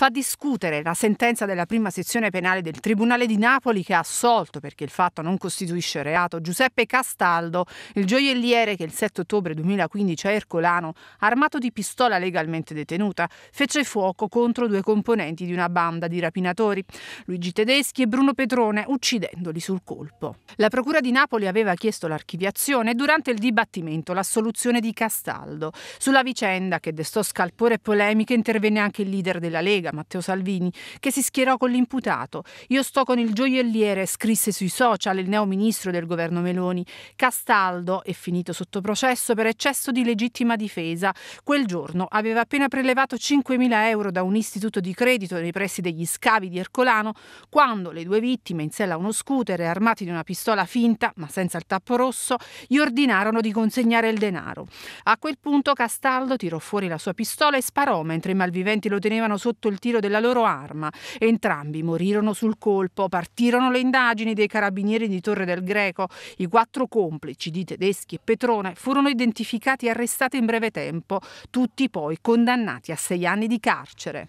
fa discutere la sentenza della prima sezione penale del Tribunale di Napoli che ha assolto, perché il fatto non costituisce reato, Giuseppe Castaldo, il gioielliere che il 7 ottobre 2015 a Ercolano, armato di pistola legalmente detenuta, fece fuoco contro due componenti di una banda di rapinatori, Luigi Tedeschi e Bruno Petrone, uccidendoli sul colpo. La Procura di Napoli aveva chiesto l'archiviazione e durante il dibattimento l'assoluzione di Castaldo. Sulla vicenda che destò scalpore e polemiche intervenne anche il leader della Lega, politica Matteo Salvini, che si schierò con l'imputato. Io sto con il gioielliere, scrisse sui social il neo ministro del governo Meloni. Castaldo è finito sotto processo per eccesso di legittima difesa. Quel giorno aveva appena prelevato 5.000 euro da un istituto di credito nei pressi degli scavi di Ercolano, quando le due vittime, in sella uno scooter e armati di una pistola finta, ma senza il tappo rosso, gli ordinarono di consegnare il denaro. A quel punto Castaldo tirò fuori la sua pistola e sparò mentre i malviventi lo tenevano sotto il tiro della loro arma. Entrambi morirono sul colpo, partirono le indagini dei carabinieri di Torre del Greco. I quattro complici di tedeschi e Petrone furono identificati e arrestati in breve tempo, tutti poi condannati a sei anni di carcere.